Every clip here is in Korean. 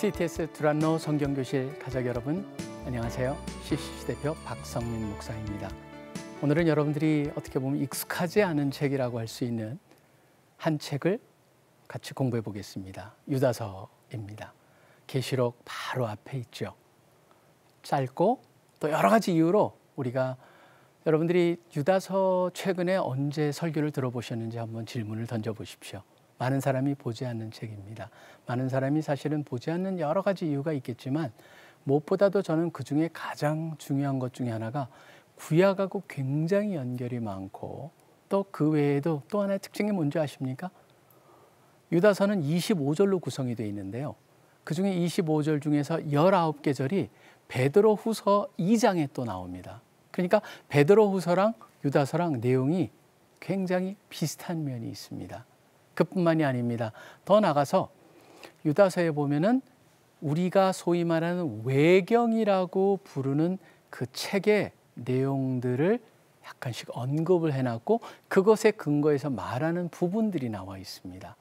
CTS 드란노 성경교실 가족 여러분 안녕하세요. CCC 대표 박성민 목사입니다. 오늘은 여러분들이 어떻게 보면 익숙하지 않은 책이라고 할 수 있는 한 책을 같이 공부해 보겠습니다. 유다서입니다. 계시록 바로 앞에 있죠. 짧고 또 여러 가지 이유로 우리가 여러분들이 유다서 최근에 언제 설교를 들어보셨는지 한번 질문을 던져 보십시오. 많은 사람이 보지 않는 책입니다. 많은 사람이 사실은 보지 않는 여러 가지 이유가 있겠지만 무엇보다도 저는 그 중에 가장 중요한 것 중에 하나가 구약하고 굉장히 연결이 많고 또 그 외에도 또 하나의 특징이 뭔지 아십니까? 유다서는 25절로 구성이 되어 있는데요. 그 중에 25절 중에서 19개 절이 베드로 후서 2장에 또 나옵니다. 그러니까 베드로 후서랑 유다서랑 내용이 굉장히 비슷한 면이 있습니다. 그뿐만이 아닙니다. 더 나가서 유다서에 보면은 우리가 소위 말하는 외경이라고 부르는 그 책의 내용들을 약간씩 언급을 해놨고 그것에 근거해서 말하는 부분들이 나와 있습니다.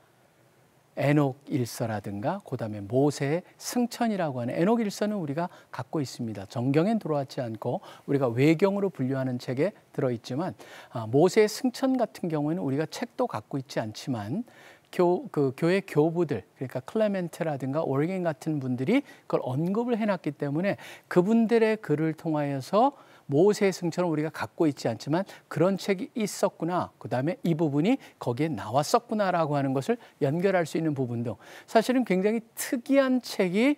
에녹 일서라든가 그다음에 모세의 승천이라고 하는 에녹 일서는 우리가 갖고 있습니다. 정경엔 들어왔지 않고 우리가 외경으로 분류하는 책에 들어 있지만 아, 모세의 승천 같은 경우에는 우리가 책도 갖고 있지 않지만 교, 그 교회 교부들 그러니까 클레멘트라든가 오르겐 같은 분들이 그걸 언급을 해놨기 때문에 그분들의 글을 통하여서 모세의 승처럼 우리가 갖고 있지 않지만 그런 책이 있었구나. 그다음에 이 부분이 거기에 나왔었구나라고 하는 것을 연결할 수 있는 부분 등 사실은 굉장히 특이한 책이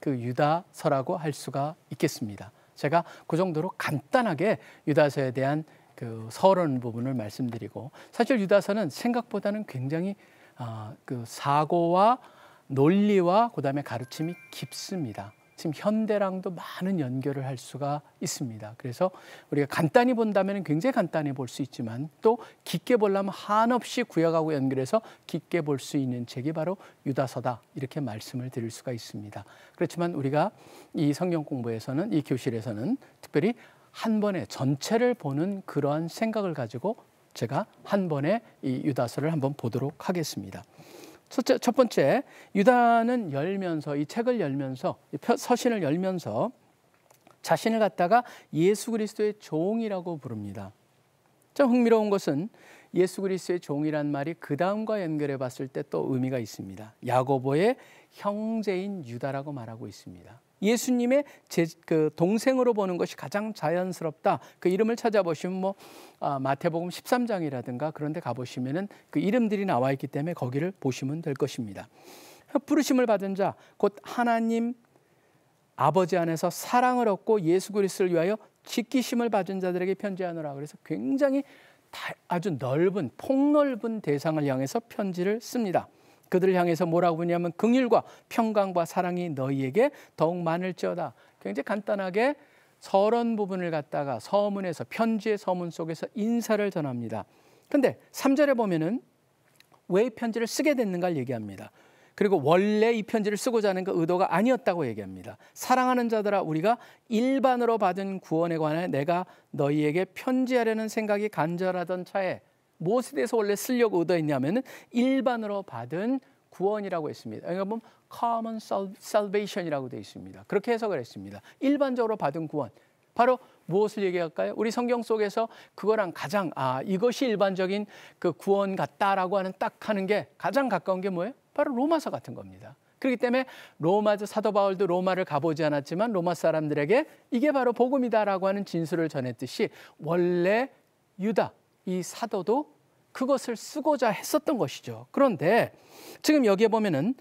그 유다서라고 할 수가 있겠습니다. 제가 그 정도로 간단하게 유다서에 대한 그 서론 부분을 말씀드리고 사실 유다서는 생각보다는 굉장히 아, 그 사고와 논리와 그다음에 가르침이 깊습니다. 지금 현대랑도 많은 연결을 할 수가 있습니다. 그래서 우리가 간단히 본다면 굉장히 간단히 볼 수 있지만 또 깊게 보려면 한없이 구약하고 연결해서 깊게 볼 수 있는 책이 바로 유다서다 이렇게 말씀을 드릴 수가 있습니다. 그렇지만 우리가 이 성경 공부에서는 이 교실에서는 특별히 한 번에 전체를 보는 그러한 생각을 가지고 제가 한 번에 이 유다서를 한번 보도록 하겠습니다. 첫째, 첫 번째, 유다는 열면서 이 책을 열면서 이 서신을 열면서 자신을 갖다가 예수 그리스도의 종이라고 부릅니다. 참 흥미로운 것은 예수 그리스도의 종이란 말이 그 다음과 연결해 봤을 때 또 의미가 있습니다. 야고보의 형제인 유다라고 말하고 있습니다. 예수님의 제, 그 동생으로 보는 것이 가장 자연스럽다. 그 이름을 찾아보시면 뭐 아, 마태복음 13장이라든가 그런데 가보시면은 그 이름들이 나와 있기 때문에 거기를 보시면 될 것입니다. 부르심을 받은 자 곧 하나님 아버지 안에서 사랑을 얻고 예수 그리스도를 위하여 지키심을 받은 자들에게 편지하느라 그래서 굉장히 아주 넓은 폭넓은 대상을 향해서 편지를 씁니다. 그들을 향해서 뭐라고 보냐면 긍휼과 평강과 사랑이 너희에게 더욱 많을지어다. 굉장히 간단하게 서론 부분을 갖다가 서문에서 편지의 서문 속에서 인사를 전합니다. 근데 3절에 보면은 왜 편지를 쓰게 됐는가를 얘기합니다. 그리고 원래 이 편지를 쓰고자 하는 그 의도가 아니었다고 얘기합니다. 사랑하는 자들아 우리가 일반으로 받은 구원에 관해 내가 너희에게 편지하려는 생각이 간절하던 차에 무엇에 대해서 원래 쓰려고 의도했냐면은 일반으로 받은 구원이라고 했습니다. 여기 그러니까 보면 common salvation이라고 되어 있습니다. 그렇게 해석을 했습니다. 일반적으로 받은 구원. 바로 무엇을 얘기할까요? 우리 성경 속에서 그거랑 가장 아 이것이 일반적인 그 구원 같다라고 하는 딱 하는 게 가장 가까운 게 뭐예요? 바로 로마서 같은 겁니다. 그렇기 때문에 로마서 사도 바울도 로마를 가보지 않았지만 로마 사람들에게 이게 바로 복음이다라고 하는 진술을 전했듯이 원래 유다 이 사도도 그것을 쓰고자 했었던 것이죠. 그런데 지금 여기에 보면은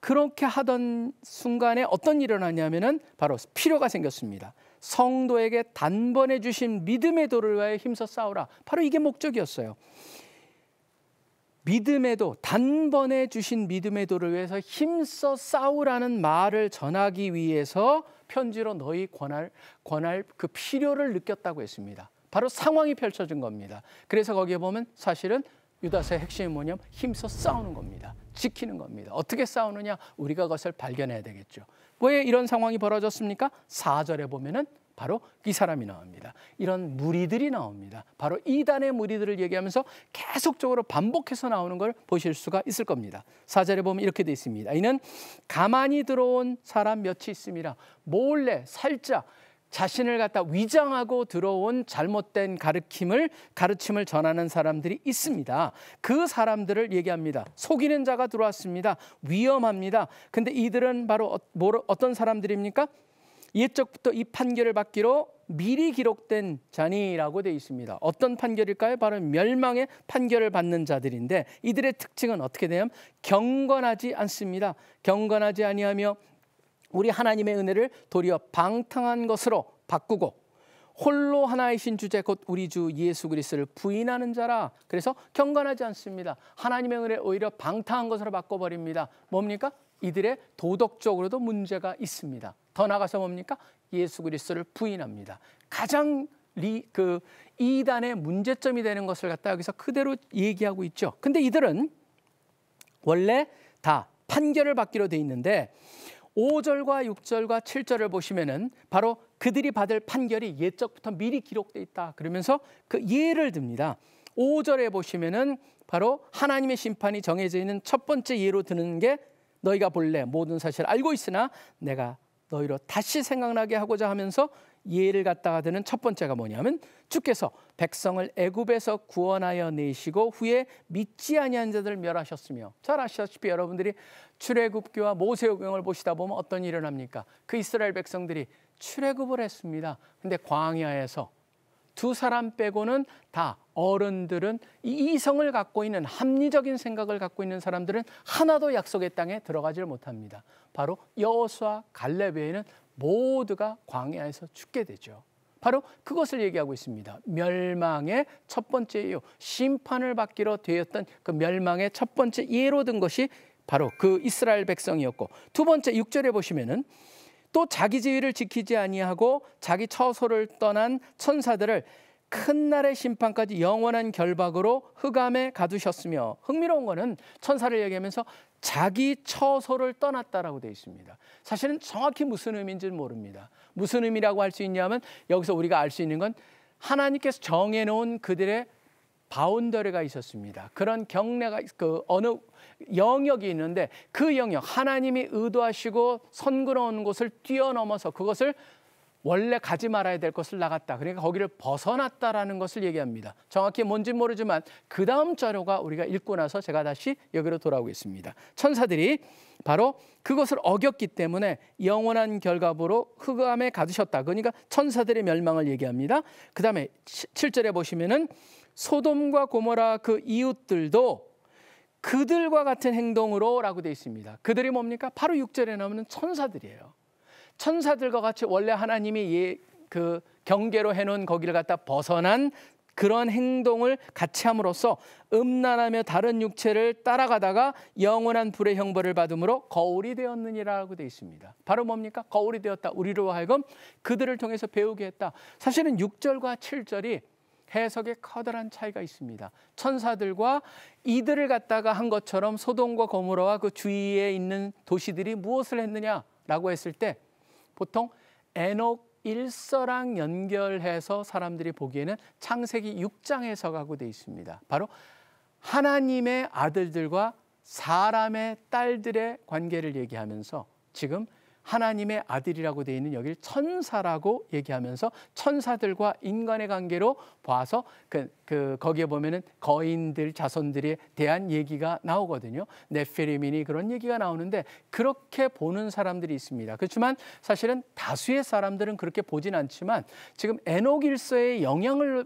그렇게 하던 순간에 어떤 일이 일어나냐면은 바로 필요가 생겼습니다. 성도에게 단번에 주신 믿음의 도를 위하여 힘써 싸우라. 바로 이게 목적이었어요. 믿음에도 단번에 주신 믿음의 도를 위해서 힘써 싸우라는 말을 전하기 위해서 편지로 너희 권할 권할 그 필요를 느꼈다고 했습니다. 바로 상황이 펼쳐진 겁니다. 그래서 거기에 보면 사실은 유다서의 핵심이 뭐냐면 힘써 싸우는 겁니다. 지키는 겁니다. 어떻게 싸우느냐? 우리가 그것을 발견해야 되겠죠. 왜 이런 상황이 벌어졌습니까? 4절에 보면은 바로 이 사람이 나옵니다. 이런 무리들이 나옵니다. 바로 이단의 무리들을 얘기하면서 계속적으로 반복해서 나오는 걸 보실 수가 있을 겁니다. 사절에 보면 이렇게 되어 있습니다. 이는 가만히 들어온 사람 몇이 있음이라 몰래 살짝 자신을 갖다 위장하고 들어온 잘못된 가르침을 가르침을 전하는 사람들이 있습니다. 그 사람들을 얘기합니다. 속이는 자가 들어왔습니다. 위험합니다. 근데 이들은 바로 어, 어떤 사람들입니까? 옛적부터 이 판결을 받기로 미리 기록된 자니라고 되어 있습니다. 어떤 판결일까요? 바로 멸망의 판결을 받는 자들인데 이들의 특징은 어떻게 되냐면 경건하지 않습니다. 경건하지 아니하며 우리 하나님의 은혜를 도리어 방탕한 것으로 바꾸고 홀로 하나이신 주제 곧 우리 주 예수 그리스도를 부인하는 자라 그래서 경건하지 않습니다. 하나님의 은혜 오히려 방탕한 것으로 바꿔버립니다. 뭡니까? 이들의 도덕적으로도 문제가 있습니다. 더 나가서 뭡니까? 예수 그리스도를 부인합니다. 가장 리, 그 이단의 문제점이 되는 것을 갖다 여기서 그대로 얘기하고 있죠. 근데 이들은 원래 다 판결을 받기로 돼 있는데 5절과 6절과 7절을 보시면은 바로 그들이 받을 판결이 예적부터 미리 기록돼 있다. 그러면서 그 예를 듭니다. 5절에 보시면은 바로 하나님의 심판이 정해져 있는 첫 번째 예로 드는 게 너희가 본래 모든 사실을 알고 있으나 내가 너희로 다시 생각나게 하고자 하면서 예를 갖다가 드는 첫 번째가 뭐냐면 주께서 백성을 애굽에서 구원하여 내시고 후에 믿지 아니한 자들을 멸하셨으며 잘 아시다시피 여러분들이 출애굽기와 모세오경을 보시다 보면 어떤 일이 일어납니까? 그 이스라엘 백성들이 출애굽을 했습니다. 근데 광야에서 두 사람 빼고는 다 어른들은 이 이성을 갖고 있는 합리적인 생각을 갖고 있는 사람들은 하나도 약속의 땅에 들어가질 못합니다. 바로 여호수아 갈렙 외에는 모두가 광야에서 죽게 되죠. 바로 그것을 얘기하고 있습니다. 멸망의 첫 번째 이유, 심판을 받기로 되었던 그 멸망의 첫 번째 예로 든 것이 바로 그 이스라엘 백성이었고 두 번째 6절에 보시면은 또 자기 지위를 지키지 아니하고 자기 처소를 떠난 천사들을 큰 날의 심판까지 영원한 결박으로 흑암에 가두셨으며 흥미로운 거는 천사를 얘기하면서 자기 처소를 떠났다라고 되어 있습니다. 사실은 정확히 무슨 의미인지는 모릅니다. 무슨 의미라고 할 수 있냐면 여기서 우리가 알 수 있는 건 하나님께서 정해놓은 그들의 바운더리가 있었습니다. 그런 경례가 그 어느 영역이 있는데 그 영역 하나님이 의도하시고 선그러운 곳을 뛰어넘어서 그것을 원래 가지 말아야 될 것을 나갔다. 그러니까 거기를 벗어났다라는 것을 얘기합니다. 정확히 뭔지 모르지만 그 다음 자료가 우리가 읽고 나서 제가 다시 여기로 돌아오겠습니다. 천사들이 바로 그것을 어겼기 때문에 영원한 결과부로 흑암에 가두셨다. 그러니까 천사들의 멸망을 얘기합니다. 그 다음에 7절에 보시면은 소돔과 고모라 그 이웃들도 그들과 같은 행동으로 라고 되어 있습니다. 그들이 뭡니까? 바로 6절에 나오는 천사들이에요. 천사들과 같이 원래 하나님이 예, 그 경계로 해놓은 거기를 갖다 벗어난 그런 행동을 같이 함으로써 음란하며 다른 육체를 따라가다가 영원한 불의 형벌을 받음으로 거울이 되었느니라고 되어 있습니다. 바로 뭡니까? 거울이 되었다. 우리로 하여금 그들을 통해서 배우게 했다. 사실은 6절과 7절이 해석에 커다란 차이가 있습니다. 천사들과 이들을 갖다가 한 것처럼 소동과 고모라와 그 주위에 있는 도시들이 무엇을 했느냐라고 했을 때 보통 에녹 일서랑 연결해서 사람들이 보기에는 창세기 6장에서 가고돼 있습니다. 바로 하나님의 아들들과 사람의 딸들의 관계를 얘기하면서 지금 하나님의 아들이라고 되어 있는 여기를 천사라고 얘기하면서 천사들과 인간의 관계로 봐서 그, 그 거기에 보면은 거인들 자손들에 대한 얘기가 나오거든요. 네페리미니 그런 얘기가 나오는데 그렇게 보는 사람들이 있습니다. 그렇지만 사실은 다수의 사람들은 그렇게 보진 않지만 지금 에녹 일서의 영향을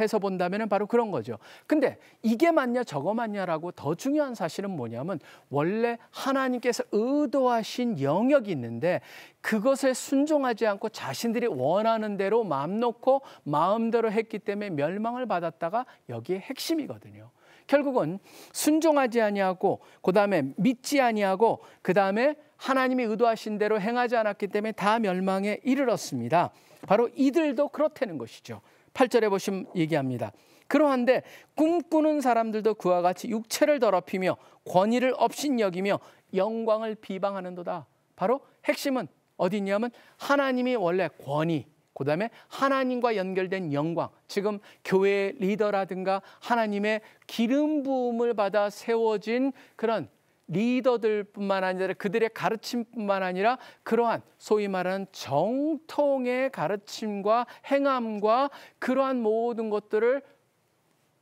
해서 본다면 바로 그런 거죠. 근데 이게 맞냐 저거 맞냐라고 더 중요한 사실은 뭐냐면 원래 하나님께서 의도하신 영역이 있는데 그것에 순종하지 않고 자신들이 원하는 대로 마음 놓고 마음대로 했기 때문에 멸망을 받았다가 여기에 핵심이거든요. 결국은 순종하지 아니하고 그다음에 믿지 아니하고 그다음에 하나님이 의도하신 대로 행하지 않았기 때문에 다 멸망에 이르렀습니다. 바로 이들도 그렇다는 것이죠. 8절에 보시면 얘기합니다. 그러한데 꿈꾸는 사람들도 그와 같이 육체를 더럽히며 권위를 업신여기며 영광을 비방하는도다. 바로 핵심은 어디냐면 하나님이 원래 권위, 그 다음에 하나님과 연결된 영광, 지금 교회 리더라든가 하나님의 기름 부음을 받아 세워진 그런 리더들뿐만 아니라 그들의 가르침뿐만 아니라 그러한 소위 말하는 정통의 가르침과 행함과 그러한 모든 것들을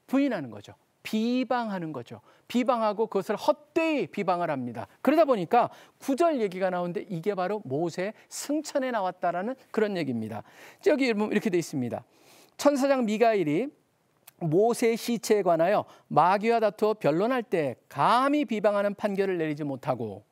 부인하는 거죠. 비방하는 거죠. 비방하고 그것을 헛되이 비방을 합니다. 그러다 보니까 구절 얘기가 나오는데 이게 바로 모세 승천에 나왔다라는 그런 얘기입니다. 여기 이렇게 돼 있습니다. 천사장 미가일이 모세 시체에 관하여 마귀와 다투어 변론할 때 감히 비방하는 판결을 내리지 못하고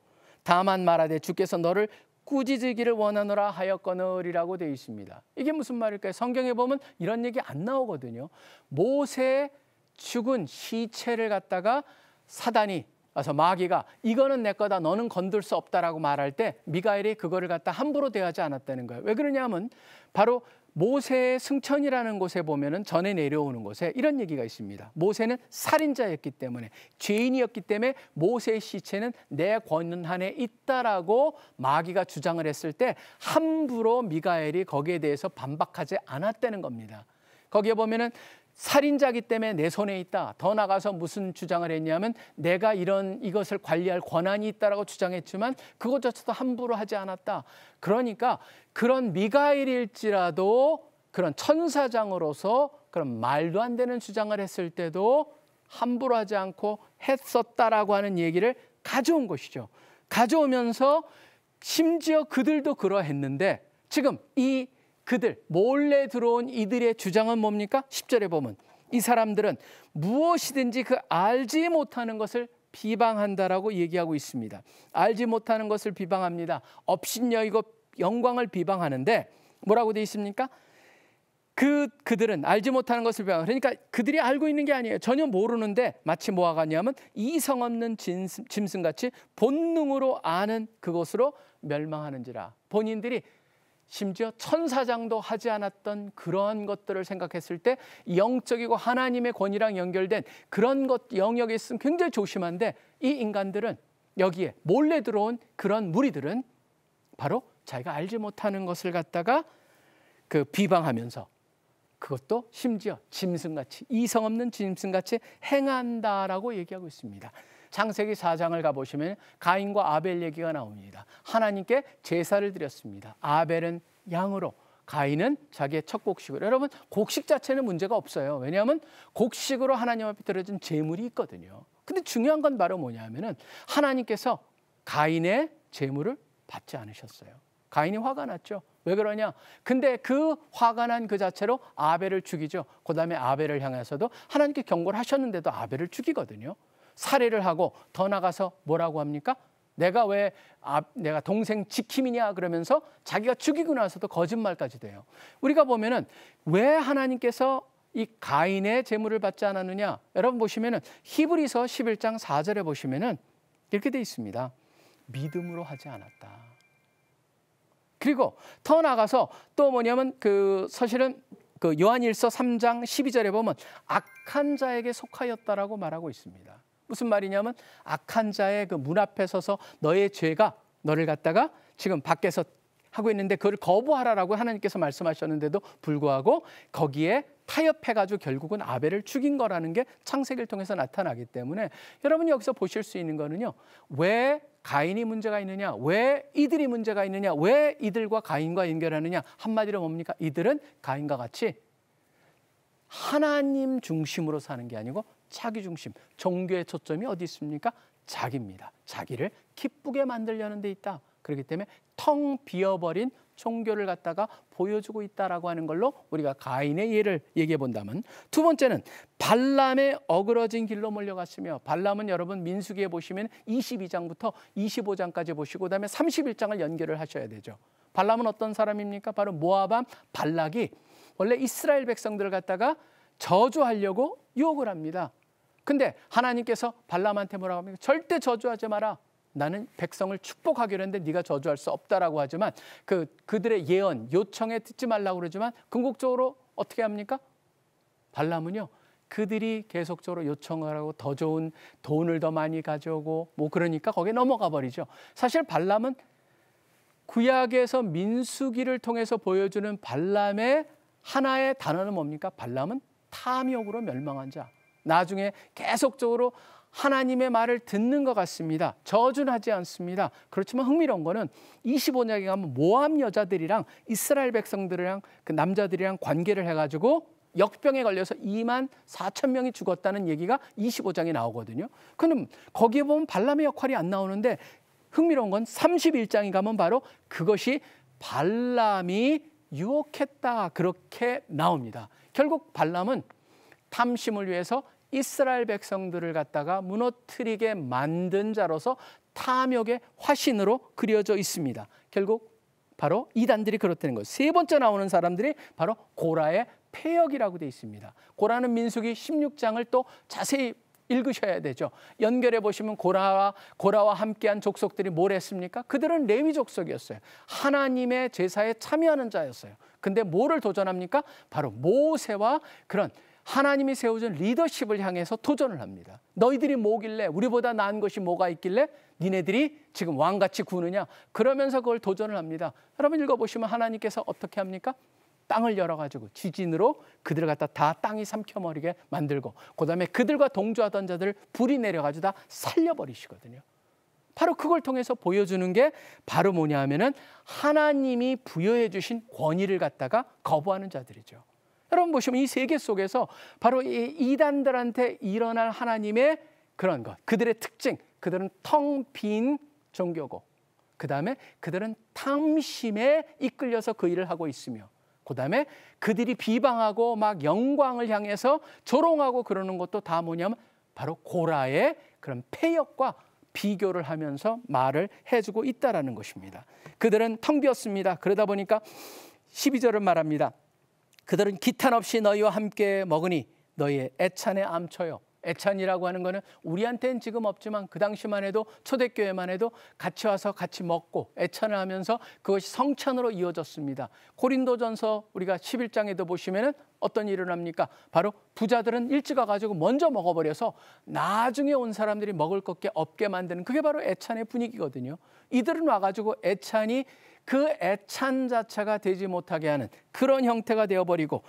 다만 말하되 주께서 너를 꾸짖으기를 원하노라 하였거늘이라고 되어 있습니다. 이게 무슨 말일까요? 성경에 보면 이런 얘기 안 나오거든요. 모세 죽은 시체를 갖다가 사단이 와서 마귀가 이거는 내 거다 너는 건들 수 없다라고 말할 때 미가엘이 그거를 갖다 함부로 대하지 않았다는 거예요. 왜 그러냐면 바로 모세의 승천이라는 곳에 보면은 전에 내려오는 곳에 이런 얘기가 있습니다. 모세는 살인자였기 때문에 죄인이었기 때문에 모세의 시체는 내 권한에 있다라고 마귀가 주장을 했을 때 함부로 미가엘이 거기에 대해서 반박하지 않았다는 겁니다. 거기에 보면은 살인자기 때문에 내 손에 있다. 더 나가서 무슨 주장을 했냐면 내가 이런 이것을 관리할 권한이 있다라고 주장했지만 그것조차도 함부로 하지 않았다. 그러니까 그런 미가일일지라도 그런 천사장으로서 그런 말도 안 되는 주장을 했을 때도 함부로 하지 않고 했었다라고 하는 얘기를 가져온 것이죠. 가져오면서 심지어 그들도 그러했는데 지금 이 그들 몰래 들어온 이들의 주장은 뭡니까? 10절에 보면 이 사람들은 무엇이든지 그 알지 못하는 것을 비방한다라고 얘기하고 있습니다. 알지 못하는 것을 비방합니다. 업신여이고 영광을 비방하는데 뭐라고 돼 있습니까? 그 그들은 알지 못하는 것을 비방. 그러니까 그들이 알고 있는 게 아니에요. 전혀 모르는데 마치 뭐하 같냐면 이성 없는 짐승, 짐승같이 본능으로 아는 그것으로 멸망하는지라. 본인들이 심지어 천사장도 하지 않았던 그런 것들을 생각했을 때 영적이고 하나님의 권위랑 연결된 그런 것 영역에 있으면 굉장히 조심한데 이 인간들은 여기에 몰래 들어온 그런 무리들은 바로 자기가 알지 못하는 것을 갖다가 그 비방하면서 그것도 심지어 짐승같이 이성 없는 짐승같이 행한다라고 얘기하고 있습니다. 창세기 4장을 가보시면 가인과 아벨 얘기가 나옵니다. 하나님께 제사를 드렸습니다. 아벨은 양으로, 가인은 자기의 첫 곡식을. 여러분, 곡식 자체는 문제가 없어요. 왜냐하면 곡식으로 하나님 앞에 드려진 재물이 있거든요. 근데 중요한 건 바로 뭐냐면은 하나님께서 가인의 재물을 받지 않으셨어요. 가인이 화가 났죠. 왜 그러냐? 근데 그 화가 난 그 자체로 아벨을 죽이죠. 그 다음에 아벨을 향해서도 하나님께 경고를 하셨는데도 아벨을 죽이거든요. 살해를 하고 더 나가서 뭐라고 합니까? 내가 왜 아, 내가 동생 지킴이냐 그러면서 자기가 죽이고 나서도 거짓말까지 돼요. 우리가 보면은 왜 하나님께서 이 가인의 재물을 받지 않았느냐? 여러분 보시면은 히브리서 11장 4절에 보시면은 이렇게 돼 있습니다. 믿음으로 하지 않았다. 그리고 더 나가서 또 뭐냐면 그 사실은 그 요한일서 3장 12절에 보면 악한 자에게 속하였다라고 말하고 있습니다. 무슨 말이냐면 악한 자의 그 문 앞에 서서 너의 죄가 너를 갖다가 지금 밖에서 하고 있는데 그걸 거부하라라고 하나님께서 말씀하셨는데도 불구하고 거기에 타협해가지고 결국은 아벨을 죽인 거라는 게 창세기를 통해서 나타나기 때문에 여러분이 여기서 보실 수 있는 거는요. 왜 가인이 문제가 있느냐? 왜 이들이 문제가 있느냐? 왜 이들과 가인과 연결하느냐? 한마디로 뭡니까? 이들은 가인과 같이 하나님 중심으로 사는 게 아니고 자기 중심, 종교의 초점이 어디 있습니까? 자기입니다. 자기를 기쁘게 만들려는 데 있다. 그렇기 때문에 텅 비어버린 종교를 갖다가 보여주고 있다라고 하는 걸로 우리가 가인의 예를 얘기해 본다면 두 번째는 발람의 어그러진 길로 몰려갔으며 발람은 여러분 민수기에 보시면 22장부터 25장까지 보시고 그다음에 31장을 연결을 하셔야 되죠. 발람은 어떤 사람입니까? 바로 모아밤 발락이 원래 이스라엘 백성들을 갖다가 저주하려고 유혹을 합니다. 근데 하나님께서 발람한테 뭐라고 합니까? 절대 저주하지 마라. 나는 백성을 축복하기로 했는데 네가 저주할 수 없다라고 하지만 그 그들의 예언 요청에 듣지 말라고 그러지만 궁극적으로 어떻게 합니까? 발람은요. 그들이 계속적으로 요청을 하고 더 좋은 돈을 더 많이 가져오고 뭐 그러니까 거기에 넘어가 버리죠. 사실 발람은 구약에서 민수기를 통해서 보여주는 발람의 하나의 단어는 뭡니까? 발람은 탐욕으로 멸망한 자. 나중에 계속적으로 하나님의 말을 듣는 것 같습니다. 저주는 하지 않습니다. 그렇지만 흥미로운 거는 25장에 가면 모함 여자들이랑 이스라엘 백성들이랑 그 남자들이랑 관계를 해가지고 역병에 걸려서 2만 4천 명이 죽었다는 얘기가 25장에 나오거든요. 그럼 거기에 보면 발람의 역할이 안 나오는데 흥미로운 건 31장에 가면 바로 그것이 발람이 유혹했다 그렇게 나옵니다. 결국 발람은 탐심을 위해서 이스라엘 백성들을 갖다가 무너뜨리게 만든 자로서 탐욕의 화신으로 그려져 있습니다. 결국 바로 이단들이 그렇다는 거세 번째 나오는 사람들이 바로 고라의 폐역이라고 되어 있습니다. 고라는 민숙이 16장을 또 자세히 읽으셔야 되죠. 연결해 보시면 고라와 고라와 함께한 족속들이 뭘 했습니까? 그들은 레위 족속이었어요. 하나님의 제사에 참여하는 자였어요. 근데 뭐를 도전합니까? 바로 모세와 그런 하나님이 세우준 리더십을 향해서 도전을 합니다. 너희들이 뭐길래 우리보다 나은 것이 뭐가 있길래 니네들이 지금 왕같이 구느냐 그러면서 그걸 도전을 합니다. 여러분 읽어보시면 하나님께서 어떻게 합니까? 땅을 열어가지고 지진으로 그들을 갖다 다 땅이 삼켜버리게 만들고 그 다음에 그들과 동조하던 자들을 불이 내려가지고 다 살려버리시거든요. 바로 그걸 통해서 보여주는 게 바로 뭐냐 하면은 하나님이 부여해 주신 권위를 갖다가 거부하는 자들이죠. 여러분 보시면 이 세계 속에서 바로 이 이단들한테 일어날 하나님의 그런 것, 그들의 특징, 그들은 텅 빈 종교고, 그 다음에 그들은 탐심에 이끌려서 그 일을 하고 있으며, 그 다음에 그들이 비방하고 막 영광을 향해서 조롱하고 그러는 것도 다 뭐냐면 바로 고라의 그런 폐역과 비교를 하면서 말을 해주고 있다라는 것입니다. 그들은 텅 비었습니다. 그러다 보니까 12절을 말합니다. 그들은 기탄 없이 너희와 함께 먹으니 너희의 애찬에 암초요 애찬이라고 하는 거는 우리한테는 지금 없지만 그 당시만 해도 초대교회만 해도 같이 와서 같이 먹고 애찬을 하면서 그것이 성찬으로 이어졌습니다. 고린도전서 우리가 11장에도 보시면은 어떤 일이 일어납니까? 바로 부자들은 일찍 와가지고 먼저 먹어버려서 나중에 온 사람들이 먹을 것게 없게 만드는 그게 바로 애찬의 분위기거든요. 이들은 와가지고 애찬이 그 애찬 자체가 되지 못하게 하는 그런 형태가 되어버리고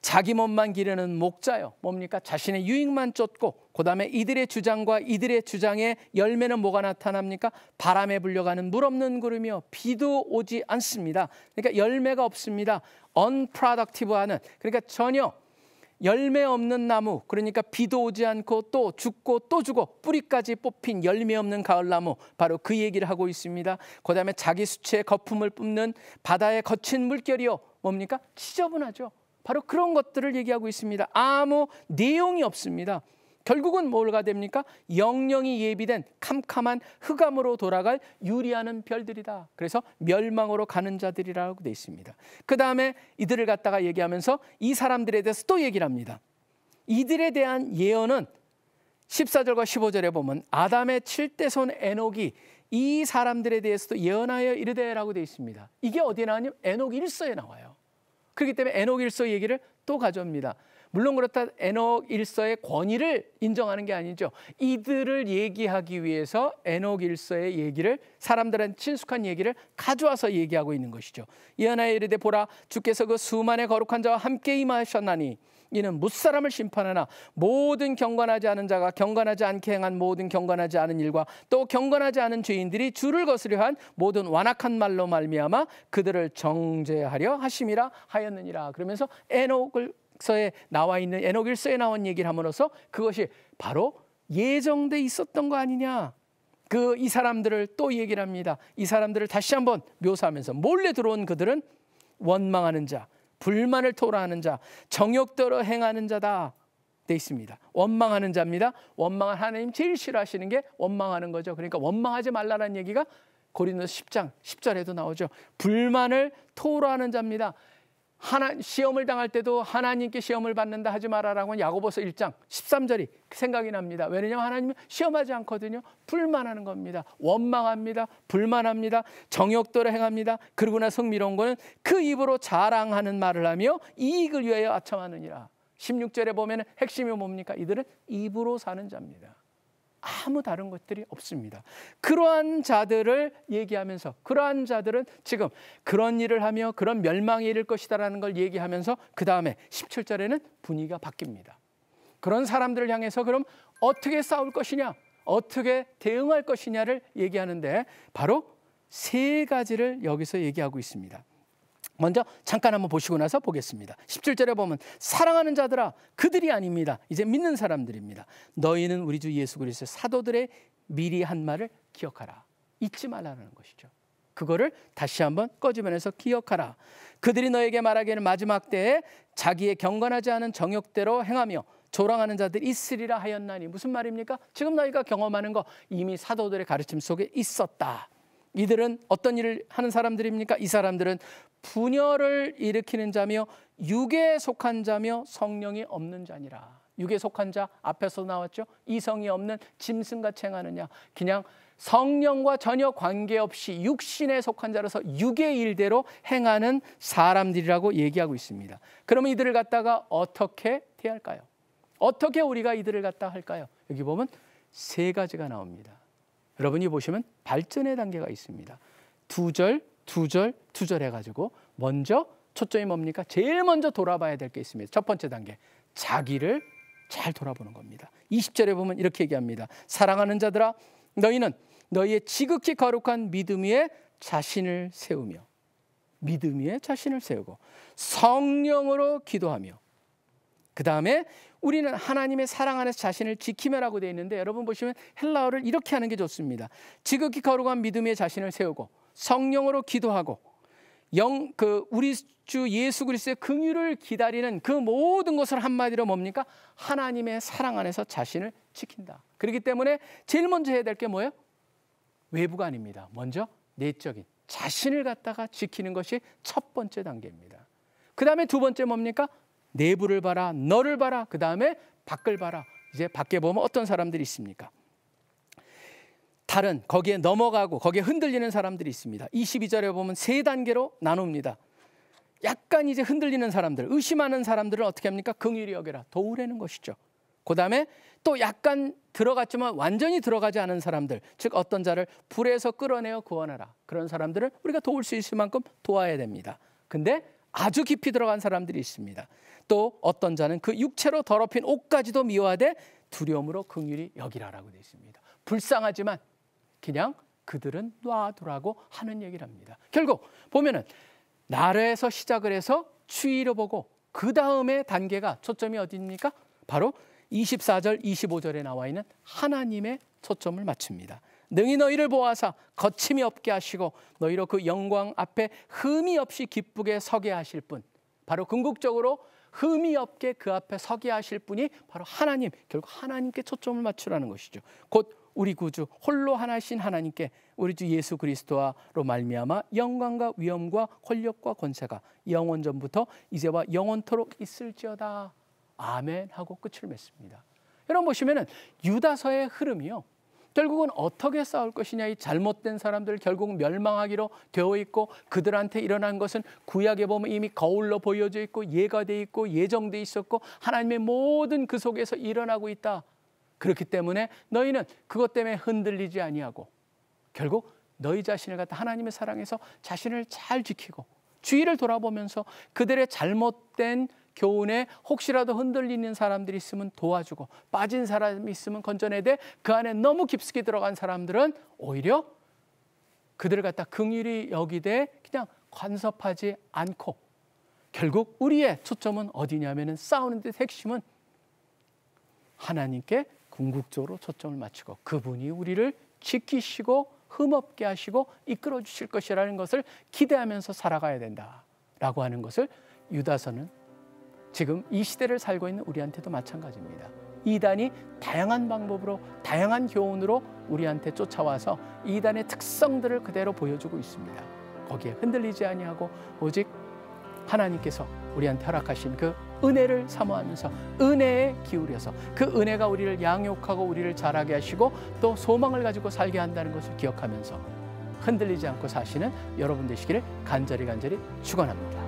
자기 몸만 기르는 목자요. 뭡니까? 자신의 유익만 쫓고 그다음에 이들의 주장과 이들의 주장의 열매는 뭐가 나타납니까? 바람에 불려가는 물 없는 구름이요. 비도 오지 않습니다. 그러니까 열매가 없습니다. unproductive하는 그러니까 전혀 열매 없는 나무 그러니까 비도 오지 않고 또 죽고 또 죽어 뿌리까지 뽑힌 열매 없는 가을나무 바로 그 얘기를 하고 있습니다. 그다음에 자기 수채의 거품을 뿜는 바다의 거친 물결이요. 뭡니까? 지저분하죠. 바로 그런 것들을 얘기하고 있습니다. 아무 내용이 없습니다. 결국은 뭘가 됩니까? 영영이 예비된 캄캄한 흑암으로 돌아갈 유리하는 별들이다. 그래서 멸망으로 가는 자들이라고 돼 있습니다. 그 다음에 이들을 갖다가 얘기하면서 이 사람들에 대해서 또 얘기를 합니다. 이들에 대한 예언은 14절과 15절에 보면 아담의 7대손 에녹이 이 사람들에 대해서도 예언하여 이르되라고 돼 있습니다. 이게 어디에 나냐면 에녹 일서에 나와요. 그렇기 때문에 에녹 일서 얘기를 또 가져옵니다. 물론 그렇다 에녹 일서의 권위를 인정하는 게 아니죠. 이들을 얘기하기 위해서 에녹 일서의 얘기를 사람들한테 친숙한 얘기를 가져와서 얘기하고 있는 것이죠. 이하나에 이르되 보라 주께서 그수만의 거룩한 자와 함께 임하셨나니 이는 무사람을 심판하나 모든 경건하지 않은 자가 경건하지 않게 행한 모든 경건하지 않은 일과 또 경건하지 않은 죄인들이 주를 거스려 한 모든 완악한 말로 말미암아 그들을 정죄하려 하심이라 하였느니라 그러면서 에녹을서에 나와 있는 에녹 일서에 나온 얘기를 함으로써 그것이 바로 예정돼 있었던 거 아니냐 그 이 사람들을 또 얘기를 합니다 이 사람들을 다시 한번 묘사하면서 몰래 들어온 그들은 원망하는 자 불만을 토로하는 자, 정욕대로 행하는 자다. 돼 있습니다. 원망하는 자입니다. 원망을 하나님 제일 싫어하시는 게 원망하는 거죠. 그러니까 원망하지 말라라는 얘기가 고린도 10장 10절에도 나오죠. 불만을 토로하는 자입니다. 하나, 시험을 당할 때도 하나님께 시험을 받는다 하지 말아라고 는 야고보서 1장 13절이 생각이 납니다. 왜냐하면 하나님은 시험하지 않거든요. 불만하는 겁니다. 원망합니다. 불만합니다. 정욕도를 행합니다. 그러고나 서미로운 거는 그 입으로 자랑하는 말을 하며 이익을 위하여 아첨하느니라. 16절에 보면 핵심이 뭡니까? 이들은 입으로 사는 자입니다. 아무 다른 것들이 없습니다. 그러한 자들을 얘기하면서 그러한 자들은 지금 그런 일을 하며 그런 멸망이 이를 것이다라는 걸 얘기하면서 그 다음에 17절에는 분위기가 바뀝니다. 그런 사람들을 향해서 그럼 어떻게 싸울 것이냐, 어떻게 대응할 것이냐를 얘기하는데 바로 세 가지를 여기서 얘기하고 있습니다. 먼저 잠깐 한번 보시고 나서 보겠습니다. 17절에 보면 사랑하는 자들아 그들이 아닙니다. 이제 믿는 사람들입니다. 너희는 우리 주 예수 그리스도 의 사도들의 미리 한 말을 기억하라. 잊지 말라는 것이죠. 그거를 다시 한번 꺼지면서 기억하라. 그들이 너에게 말하기에는 마지막 때에 자기의 경건하지 않은 정욕대로 행하며 조롱하는 자들이 있으리라 하였나니 무슨 말입니까? 지금 너희가 경험하는 거 이미 사도들의 가르침 속에 있었다. 이들은 어떤 일을 하는 사람들입니까? 이 사람들은 분열을 일으키는 자며 육에 속한 자며 성령이 없는 자니라. 육에 속한 자 앞에서 나왔죠. 이성이 없는 짐승같이 행하느냐. 그냥 성령과 전혀 관계없이 육신에 속한 자로서 육의 일대로 행하는 사람들이라고 얘기하고 있습니다. 그러면 이들을 갖다가 어떻게 대할까요? 어떻게 우리가 이들을 갖다 할까요? 여기 보면 세 가지가 나옵니다. 여러분이 보시면 발전의 단계가 있습니다. 두 절, 두 절, 두절 해가지고 먼저 초점이 뭡니까? 제일 먼저 돌아봐야 될 게 있습니다. 첫 번째 단계. 자기를 잘 돌아보는 겁니다. 20절에 보면 이렇게 얘기합니다. 사랑하는 자들아, 너희는 너희의 지극히 거룩한 믿음 위에 자신을 세우며, 믿음 위에 자신을 세우고, 성령으로 기도하며, 그 다음에 우리는 하나님의 사랑 안에서 자신을 지키며라고 되어 있는데 여러분 보시면 헬라어를 이렇게 하는 게 좋습니다. 지극히 거룩한 믿음의 자신을 세우고 성령으로 기도하고 영 그 우리 주 예수 그리스도의 긍휼을 기다리는 그 모든 것을 한마디로 뭡니까? 하나님의 사랑 안에서 자신을 지킨다. 그렇기 때문에 제일 먼저 해야 될 게 뭐예요? 외부가 아닙니다. 먼저 내적인 자신을 갖다가 지키는 것이 첫 번째 단계입니다. 그 다음에 두 번째 뭡니까? 내부를 봐라, 너를 봐라, 그 다음에 밖을 봐라. 이제 밖에 보면 어떤 사람들이 있습니까? 다른 거기에 넘어가고 거기에 흔들리는 사람들이 있습니다. 22절에 보면 세 단계로 나눕니다. 약간 이제 흔들리는 사람들, 의심하는 사람들을 어떻게 합니까? 긍휼이 여겨라. 도우라는 것이죠. 그다음에 또 약간 들어갔지만 완전히 들어가지 않은 사람들, 즉 어떤 자를 불에서 끌어내어 구원하라. 그런 사람들을 우리가 도울 수 있을 만큼 도와야 됩니다. 근데 아주 깊이 들어간 사람들이 있습니다. 또 어떤 자는 그 육체로 더럽힌 옷까지도 미워하되 두려움으로 긍휼히 여기라라고 되어 있습니다. 불쌍하지만 그냥 그들은 놔두라고 하는 얘기를 합니다. 결국 보면은 나라에서 시작을 해서 추위를 보고 그 다음에 단계가 초점이 어디입니까? 바로 24절, 25절에 나와 있는 하나님의 초점을 맞춥니다. 능히 너희를 보아사 거침이 없게 하시고 너희로 그 영광 앞에 흠이 없이 기쁘게 서게 하실 분. 바로 궁극적으로 흠이 없게 그 앞에 서게 하실 분이 바로 하나님, 결국 하나님께 초점을 맞추라는 것이죠. 곧 우리 구주 홀로 하나신 하나님께 우리 주 예수 그리스도와로 말미암아 영광과 위엄과 권력과 권세가 영원 전부터 이제와 영원토록 있을지어다. 아멘 하고 끝을 맺습니다. 여러분 보시면은 유다서의 흐름이요. 결국은 어떻게 싸울 것이냐 이 잘못된 사람들 결국 멸망하기로 되어 있고 그들한테 일어난 것은 구약에 보면 이미 거울로 보여져 있고 예가 돼 있고 예정돼 있었고 하나님의 모든 그 속에서 일어나고 있다. 그렇기 때문에 너희는 그것 때문에 흔들리지 아니하고 결국 너희 자신을 갖다 하나님의 사랑에서 자신을 잘 지키고 주위를 돌아보면서 그들의 잘못된 교훈에 혹시라도 흔들리는 사람들이 있으면 도와주고 빠진 사람이 있으면 건져내되 그 안에 너무 깊숙이 들어간 사람들은 오히려 그들을 갖다 긍휼히 여기되 그냥 관섭하지 않고 결국 우리의 초점은 어디냐면은 싸우는 데 핵심은 하나님께 궁극적으로 초점을 맞추고 그분이 우리를 지키시고 흠없게 하시고 이끌어 주실 것이라는 것을 기대하면서 살아가야 된다라고 하는 것을 유다서는 지금 이 시대를 살고 있는 우리한테도 마찬가지입니다. 이단이 다양한 방법으로 다양한 교훈으로 우리한테 쫓아와서 이단의 특성들을 그대로 보여주고 있습니다. 거기에 흔들리지 아니하고 오직 하나님께서 우리한테 허락하신 그 은혜를 사모하면서 은혜에 기울여서 그 은혜가 우리를 양육하고 우리를 자라게 하시고 또 소망을 가지고 살게 한다는 것을 기억하면서 흔들리지 않고 사시는 여러분 되시기를 간절히 간절히 축원합니다.